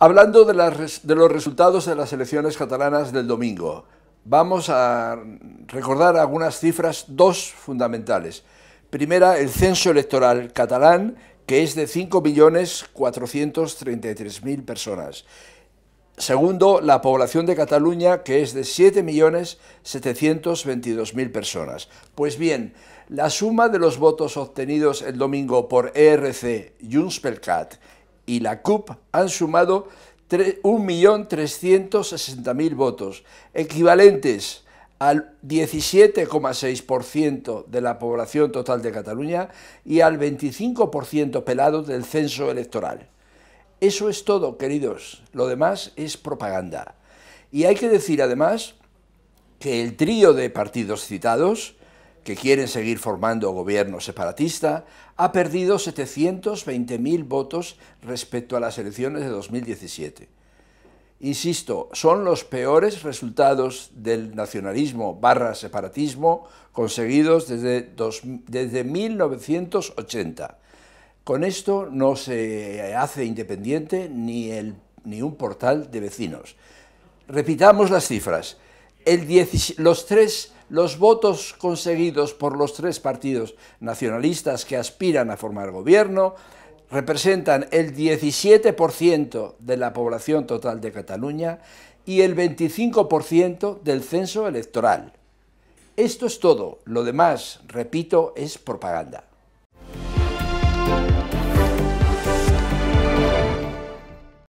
Hablando de, los resultados de las elecciones catalanas del domingo, vamos a recordar algunas cifras, dos fundamentales. Primera, el censo electoral catalán, que es de 5.433.000 personas. Segundo, la población de Cataluña, que es de 7.722.000 personas. Pues bien, la suma de los votos obtenidos el domingo por ERC y y la CUP han sumado 1.360.000 votos, equivalentes al 17,6% de la población total de Cataluña y al 25% pelado del censo electoral. Eso es todo, queridos. Lo demás es propaganda. Y hay que decir además que el trío de partidos citados, que quieren seguir formando gobierno separatista, ha perdido 720.000 votos respecto a las elecciones de 2017. Insisto, son los peores resultados del nacionalismo barra separatismo conseguidos desde, desde 1980. Con esto no se hace independiente ni, ni un portal de vecinos. Repitamos las cifras los tres los votos conseguidos por los tres partidos nacionalistas que aspiran a formar gobierno representan el 17% de la población total de Cataluña y el 25% del censo electoral. Esto es todo, lo demás, repito, es propaganda.